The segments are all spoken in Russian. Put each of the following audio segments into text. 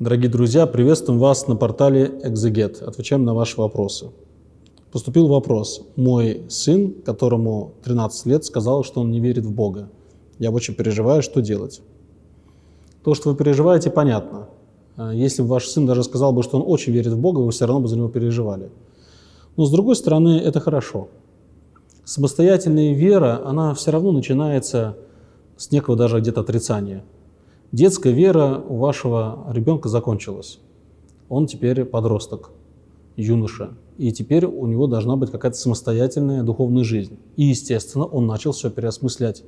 Дорогие друзья, приветствуем вас на портале «Экзегет». Отвечаем на ваши вопросы. Поступил вопрос. Мой сын, которому 13 лет, сказал, что он не верит в Бога. Я очень переживаю, что делать. То, что вы переживаете, понятно. А если бы ваш сын даже сказал бы, что он очень верит в Бога, вы все равно бы за него переживали. Но, с другой стороны, это хорошо. Самостоятельная вера, она все равно начинается с некого даже где-то отрицания – Детская вера у вашего ребенка закончилась. Он теперь подросток, юноша. И теперь у него должна быть какая-то самостоятельная духовная жизнь. И, естественно, он начал все переосмыслять.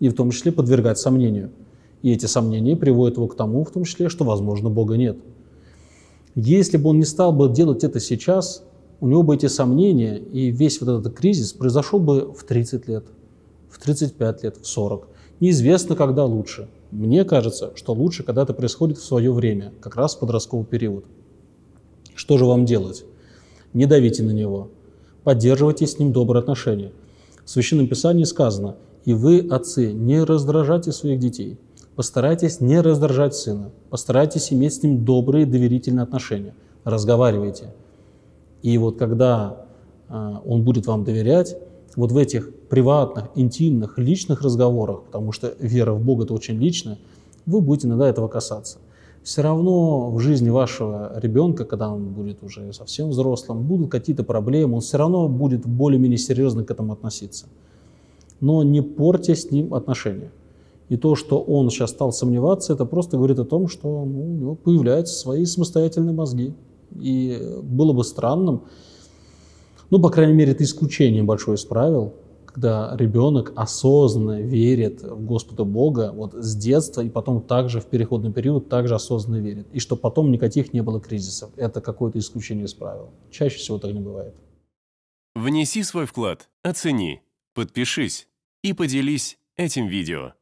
И в том числе подвергать сомнению. И эти сомнения приводят его к тому, в том числе, что, возможно, Бога нет. Если бы он не стал бы делать это сейчас, у него бы эти сомнения и весь вот этот кризис произошел бы в 30 лет, в 35 лет, в 40. Неизвестно, когда лучше. Мне кажется, что лучше когда это происходит в свое время, как раз в подростковый период. Что же вам делать? Не давите на него. Поддерживайте с ним добрые отношения. В Священном Писании сказано, «И вы, отцы, не раздражайте своих детей». Постарайтесь не раздражать сына. Постарайтесь иметь с ним добрые доверительные отношения. Разговаривайте. И вот когда а, он будет вам доверять, вот в этих приватных, интимных, личных разговорах, потому что вера в Бога – это очень лично, вы будете иногда этого касаться. Все равно в жизни вашего ребенка, когда он будет уже совсем взрослым, будут какие-то проблемы, он все равно будет более-менее серьезно к этому относиться. Но не порьте с ним отношения. И то, что он сейчас стал сомневаться, это просто говорит о том, что ну, у него появляются свои самостоятельные мозги. И было бы странным, ну, по крайней мере, это исключение большое из правил, когда ребенок осознанно верит в Господа Бога вот с детства и потом также в переходный период также осознанно верит. И что потом никаких не было кризисов. Это какое-то исключение из правил. Чаще всего так не бывает. Внеси свой вклад, оцени, подпишись и поделись этим видео.